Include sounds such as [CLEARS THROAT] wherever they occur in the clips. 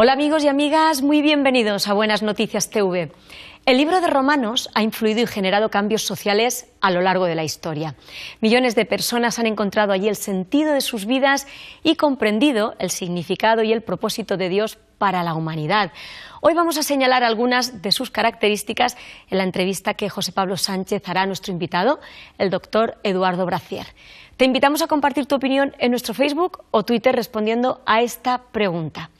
Hola amigos y amigas, muy bienvenidos a Buenas Noticias TV. El libro de Romanos ha influido y generado cambios sociales a lo largo de la historia. Millones de personas han encontrado allí el sentido de sus vidas y comprendido el significado y el propósito de Dios para la humanidad. Hoy vamos a señalar algunas de sus características en la entrevista que José Pablo Sánchez hará a nuestro invitado, el doctor Eduardo Bracier. Te invitamos a compartir tu opinión en nuestro Facebook o Twitter respondiendo a esta pregunta.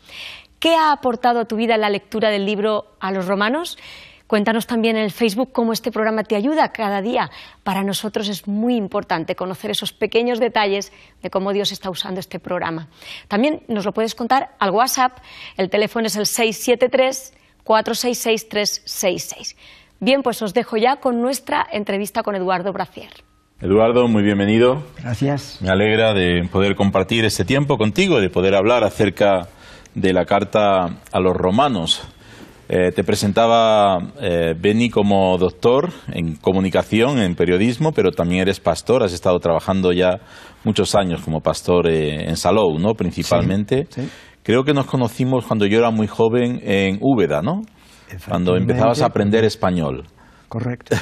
¿Qué ha aportado a tu vida la lectura del libro a los romanos? Cuéntanos también en el Facebook cómo este programa te ayuda cada día. Para nosotros es muy importante conocer esos pequeños detalles de cómo Dios está usando este programa. También nos lo puedes contar al WhatsApp. El teléfono es el 673 466 366. Bien, pues os dejo ya con nuestra entrevista con Eduardo Bracier. Eduardo, muy bienvenido. Gracias. Me alegra de poder compartir este tiempo contigo, de poder hablar acerca de la carta a los romanos. Eh, te presentaba, eh, Beni, como doctor en comunicación, en periodismo, pero también eres pastor. Has estado trabajando ya muchos años como pastor eh, en Salou, ¿no? Principalmente. Creo que nos conocimos cuando yo era muy joven en Úbeda, ¿no? Cuando empezabas a aprender español correcto.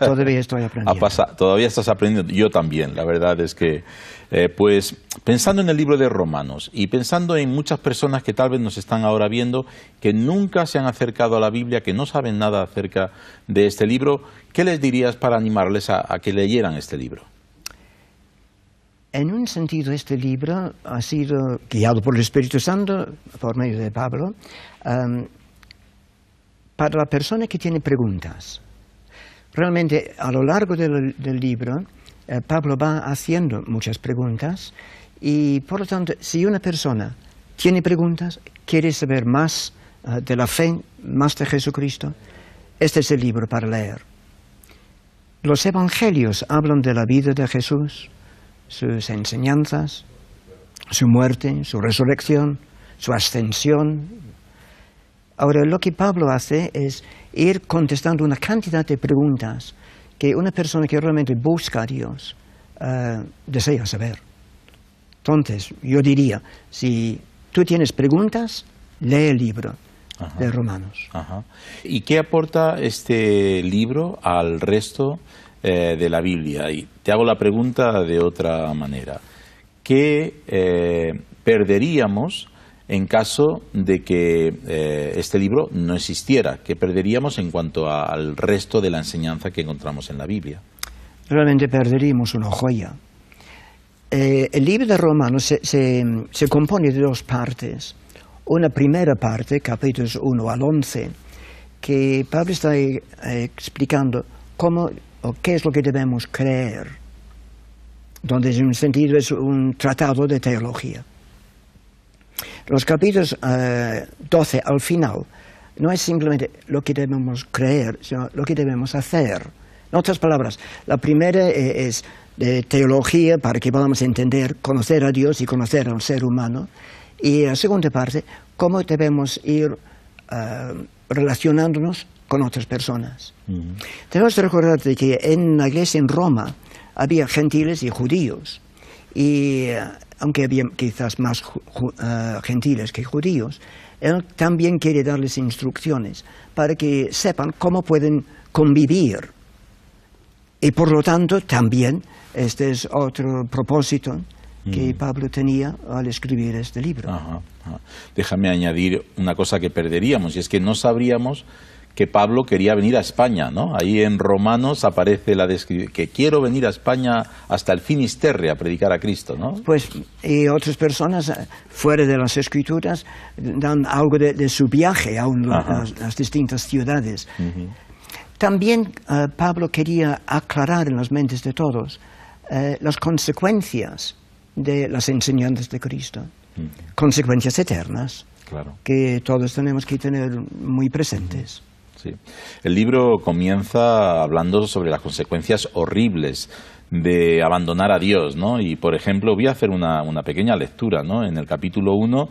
Todavía estoy [LAUGHS] aprendiendo. Pasar, todavía estás aprendiendo. Yo también, la verdad es que, eh, pues, pensando en el libro de Romanos y pensando en muchas personas que tal vez nos están ahora viendo, que nunca se han acercado a la Biblia, que no saben nada acerca de este libro, ¿qué les dirías para animarles a, que leyeran este libro? En un sentido, este libro ha sido guiado por el Espíritu Santo, por medio de Pablo, um, para la persona que tiene preguntas realmente a lo largo del, libro eh, Pablo va haciendo muchas preguntas y por lo tanto si una persona tiene preguntas, quiere saber más eh, de la fe, más de Jesucristo, este es el libro para leer. Los evangelios hablan de la vida de Jesús, sus enseñanzas, su muerte, su resurrección, su ascensión. Ahora, lo que Pablo hace es ir contestando una cantidad de preguntas que una persona que realmente busca a Dios eh, desea saber. Entonces, yo diría, si tú tienes preguntas, lee el libro de Romanos. ¿Y qué aporta este libro al resto eh, de la Biblia? Y te hago la pregunta de otra manera. ¿Qué eh, perderíamos en caso de que eh, este libro no existiera? ¿Qué perderíamos en cuanto al resto de la enseñanza que encontramos en la Biblia? Realmente perderíamos una joya. Eh, el libro de Romanos se, compone de dos partes. Una primera parte, capítulos 1 al 11, que Pablo está eh, explicando cómo o qué es lo que debemos creer, donde en un sentido es un tratado de teología. Los capítulos 12 eh, al final no es simplemente lo que debemos creer, sino lo que debemos hacer. En otras palabras, la primera eh, es de teología para que podamos entender, conocer a Dios y conocer al ser humano. Y la segunda parte, cómo debemos ir eh, relacionándonos con otras personas. Tenemos que recordar que en la iglesia en Roma había gentiles y judíos. Y aunque había quizás más eh, gentiles que judíos, él también quiere darles instrucciones para que sepan cómo pueden convivir. Y por lo tanto, también, este es otro propósito que mm. Pablo tenía al escribir este libro. Déjame añadir una cosa que perderíamos, y es que no sabríamos que Pablo quería venir a España, ¿no? Ahí en Romanos aparece la descripción, que quiero venir a España hasta el Finisterre a predicar a Cristo, ¿no? Pues, y otras personas eh, fuera de las Escrituras dan algo de, su viaje a, las distintas ciudades. También eh, Pablo quería aclarar en las mentes de todos eh, las consecuencias de las enseñanzas de Cristo, consecuencias eternas. Claro. que todos tenemos que tener muy presentes. Sí. El libro comienza hablando sobre las consecuencias horribles de abandonar a Dios, ¿no? Y, por ejemplo, voy a hacer una, una pequeña lectura, ¿no? En el capítulo 1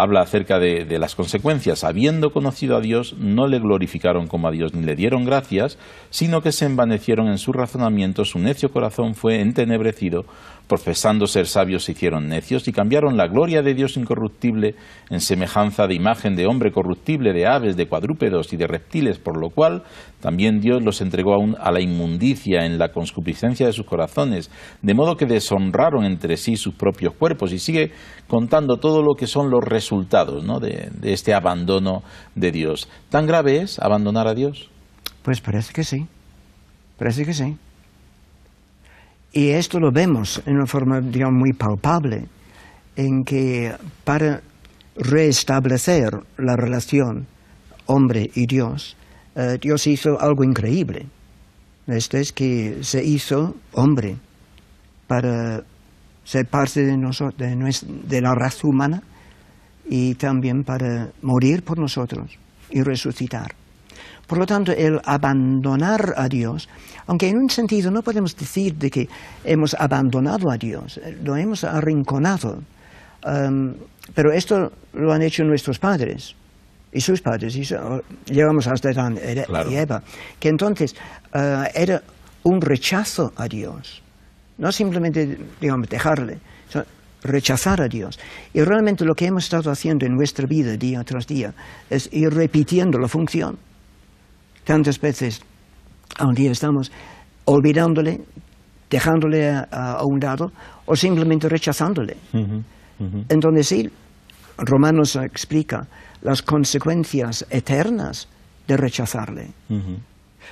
habla acerca de, las consecuencias. Habiendo conocido a Dios, no le glorificaron como a Dios ni le dieron gracias, sino que se envanecieron en su razonamiento, su necio corazón fue entenebrecido, profesando ser sabios se hicieron necios y cambiaron la gloria de Dios incorruptible en semejanza de imagen de hombre corruptible, de aves, de cuadrúpedos y de reptiles, por lo cual también Dios los entregó a, a la inmundicia en la concupiscencia de sus corazones, de modo que deshonraron entre sí sus propios cuerpos. Y sigue contando todo lo que son los resultados ¿no? de, este abandono de Dios. ¿Tan grave es abandonar a Dios? Pues parece que sí, parece que sí. Y esto lo vemos en una forma, muy palpable, en que para restablecer la relación hombre y Dios, eh, Dios hizo algo increíble. Esto es que se hizo hombre para ser parte de, nosotros, de la raza humana y también para morir por nosotros y resucitar. Por lo tanto, el abandonar a Dios, aunque en un sentido no podemos decir de que hemos abandonado a Dios, eh, lo hemos arrinconado, um, pero esto lo han hecho nuestros padres y sus padres, y llegamos hasta Adán y Eva, que entonces eh, era un rechazo a Dios, no simplemente, digamos, dejarle, rechazar a Dios. Y realmente lo que hemos estado haciendo en nuestra vida día tras día es ir repitiendo la función. Tantas veces al día estamos olvidándole, dejándole a, un lado o simplemente rechazándole. Entonces sí, Romanos explica las consecuencias eternas de rechazarle.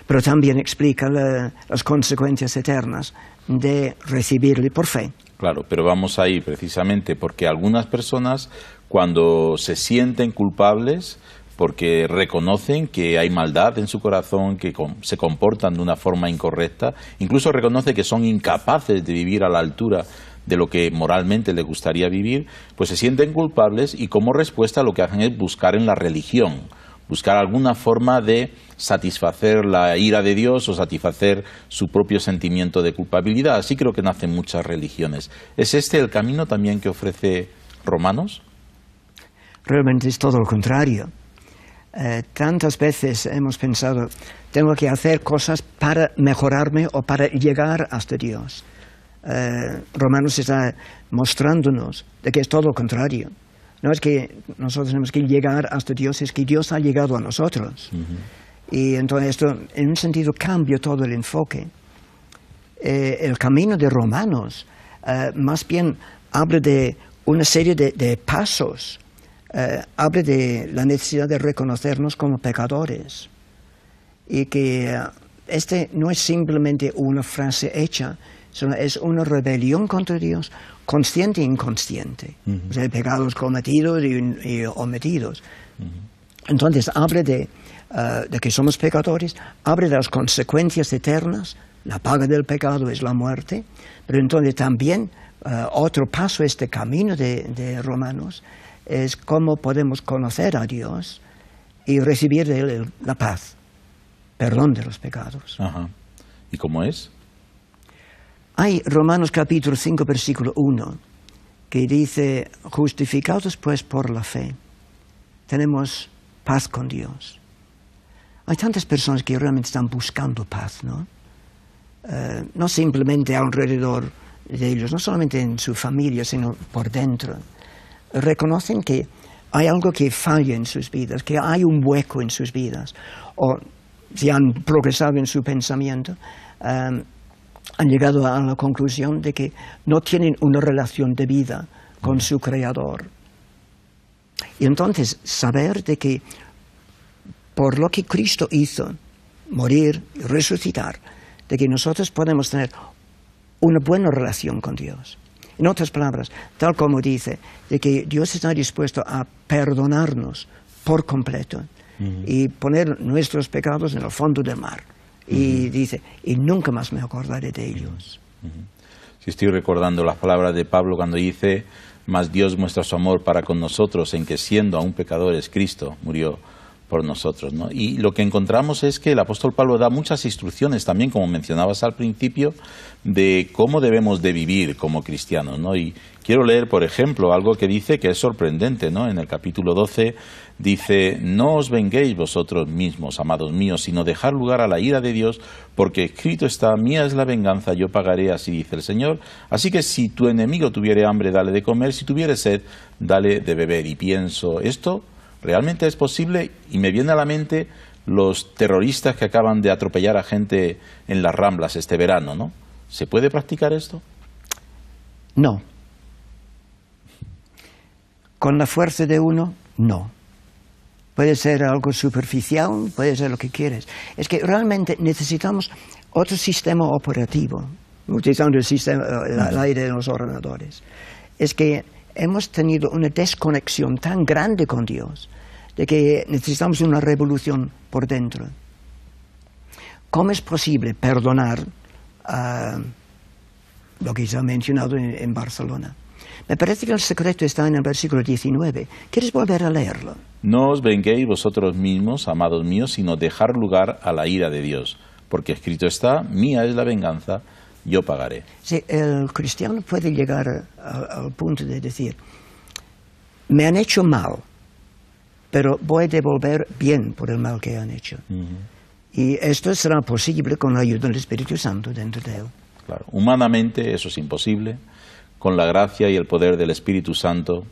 Pero también explica las consecuencias eternas de recibirle por fe. Claro, pero vamos ahí precisamente porque algunas personas cuando se sienten culpables porque reconocen que hay maldad en su corazón, que se comportan de una forma incorrecta, incluso reconoce que son incapaces de vivir a la altura de lo que moralmente les gustaría vivir, pues se sienten culpables y como respuesta lo que hacen es buscar en la religión buscar alguna forma de satisfacer la ira de Dios o satisfacer su propio sentimiento de culpabilidad. Así creo que nacen muchas religiones. ¿Es este el camino también que ofrece Romanos? Realmente es todo lo contrario. Eh, tantas veces hemos pensado, tengo que hacer cosas para mejorarme o para llegar hasta Dios. Eh, Romanos está mostrándonos de que es todo lo contrario. No es que nosotros tenemos que llegar hasta este Dios, es que Dios ha llegado a nosotros. Y entonces esto, en un sentido, cambia todo el enfoque. Eh, el camino de Romanos eh, más bien habla de una serie de, pasos, eh, habla de la necesidad de reconocernos como pecadores. Y que este no es simplemente una frase hecha, es una rebelión contra Dios consciente e inconsciente, de pecados cometidos y, ometidos. omitidos. Entonces, abre eh, de, que somos pecadores, abre de las consecuencias eternas, la paga del pecado es la muerte, pero entonces también eh, otro paso este camino de, Romanos es cómo podemos conocer a Dios y recibir de él la paz, perdón de los pecados. ¿Y cómo es? Hay Romanos capítulo 5, versículo 1, que dice, justificados pues por la fe, tenemos paz con Dios. Hay tantas personas que realmente están buscando paz, ¿no? Eh, no simplemente alrededor de ellos, no solamente en su familia, sino por dentro. Reconocen que hay algo que falla en sus vidas, que hay un hueco en sus vidas, o si han progresado en su pensamiento, eh, han llegado a la conclusión de que no tienen una relación de vida con su creador. Y entonces saber de que por lo que Cristo hizo, morir y resucitar, de que nosotros podemos tener una buena relación con Dios. En otras palabras, tal como dice, de que Dios está dispuesto a perdonarnos por completo y poner nuestros pecados en el fondo del mar. Y dice, y nunca más me acordaré de ellos. Si estoy recordando las palabras de Pablo cuando dice, más Dios muestra su amor para con nosotros en que siendo aún pecadores, Cristo murió por nosotros. Y lo que encontramos es que el apóstol Pablo da muchas instrucciones también, como mencionabas al principio, de cómo debemos de vivir como cristianos. Y quiero leer, por ejemplo, algo que dice que es sorprendente. ¿no? En el capítulo 12 dice, no os venguéis vosotros mismos, amados míos, sino dejar lugar a la ira de Dios, porque escrito está, mía es la venganza, yo pagaré, así dice el Señor. Así que si tu enemigo tuviere hambre, dale de comer, si tuviere sed, dale de beber. Y pienso, esto ¿Realmente es posible? Y me viene a la mente los terroristas que acaban de atropellar a gente en las Ramblas este verano, ¿no? ¿Se puede practicar esto? No. Con la fuerza de uno, no. Puede ser algo superficial, puede ser lo que quieres. Es que realmente necesitamos otro sistema operativo, utilizando el sistema, eh, el aire de los ordenadores. Es que hemos tenido una desconexión tan grande con Dios de que necesitamos una revolución por dentro. ¿Cómo es posible perdonar ah, lo que se ha mencionado en, Barcelona? Me parece que el secreto está en el versículo 19. ¿Quieres volver a leerlo? No os venguéis vosotros mismos, amados míos, sino dejar lugar a la ira de Dios, porque escrito está, mía es la venganza, yo pagaré. Sí, el cristiano puede llegar al punto de decir, me han hecho mal, pero voy a devolver bien por el mal que han hecho. Y esto será posible con la ayuda del Espíritu Santo dentro de él. Claro, humanamente eso es imposible. Con la gracia y el poder del Espíritu Santo,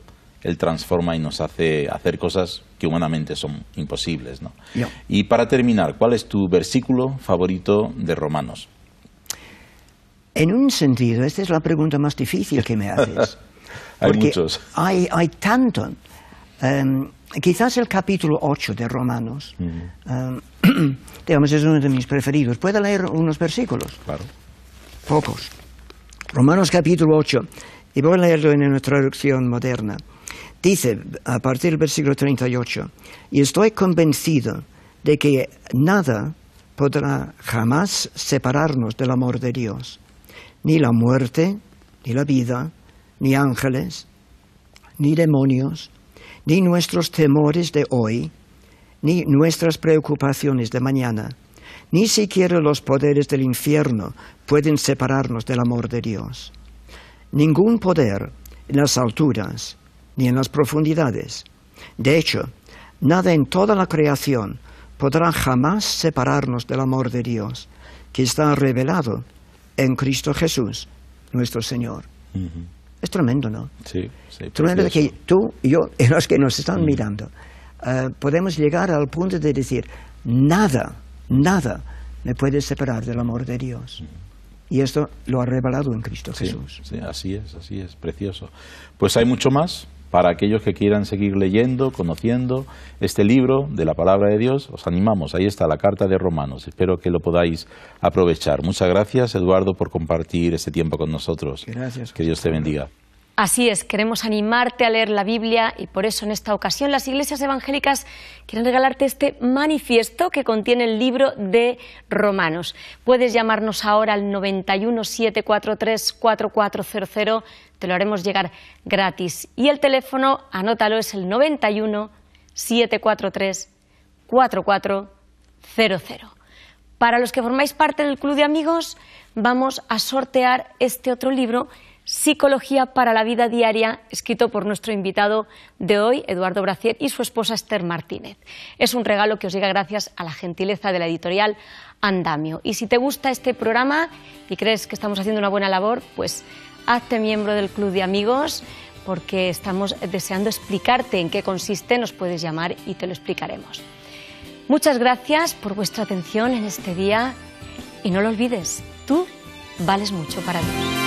Él transforma y nos hace hacer cosas que humanamente son imposibles. ¿no? Y para terminar, ¿cuál es tu versículo favorito de Romanos? En un sentido, esta es la pregunta más difícil que me haces. [LAUGHS] hay muchos. Hay, hay tanto. Em, Quizás el capítulo 8 de Romanos, mm. eh, [CLEARS THROAT] digamos, es uno de mis preferidos. Puede leer unos versículos? Claro. Pocos. Romanos capítulo 8, y voy a leerlo en una traducción moderna. Dice, a partir del versículo 38, y estoy convencido de que nada podrá jamás separarnos del amor de Dios, ni la muerte, ni la vida, ni ángeles, ni demonios, ni nuestros temores de hoy, ni nuestras preocupaciones de mañana, ni siquiera los poderes del infierno pueden separarnos del amor de Dios. Ningún poder en las alturas ni en las profundidades. De hecho, nada en toda la creación podrá jamás separarnos del amor de Dios, que está revelado en Cristo Jesús, nuestro Señor. Es tremendo, ¿no? Sí, sí. Tremendo que tú y yo, [LAUGHS] y los que nos están mm. mirando, eh, podemos llegar al punto de decir, nada, nada me puede separar del amor de Dios. Mm. Y esto lo ha revelado en Cristo Jesús. Sí, así es, así es, precioso. Pues hay mucho más, para aquellos que quieran seguir leyendo, conociendo este libro de la palabra de Dios, os animamos. Ahí está la carta de Romanos. Espero que lo podáis aprovechar. Muchas gracias, Eduardo, por compartir este tiempo con nosotros. Gracias. Que Dios te bendiga. Así es, queremos animarte a leer la Biblia y por eso en esta ocasión las iglesias evangélicas quieren regalarte este manifiesto que contiene el libro de Romanos. Puedes llamarnos ahora al 4400, te lo haremos llegar gratis. Y el teléfono, anótalo, es el 4400. Para los que formáis parte del club de amigos, vamos a sortear este otro libro Psicología para la vida diaria, escrito por nuestro invitado de hoy, Eduardo Bracier, y su esposa Esther Martínez. Es un regalo que os llega gracias a la gentileza de la editorial Andamio. Y si te gusta este programa y crees que estamos haciendo una buena labor, pues hazte miembro del Club de Amigos porque estamos deseando explicarte en qué consiste, nos puedes llamar y te lo explicaremos. Muchas gracias por vuestra atención en este día y no lo olvides, tú vales mucho para mí.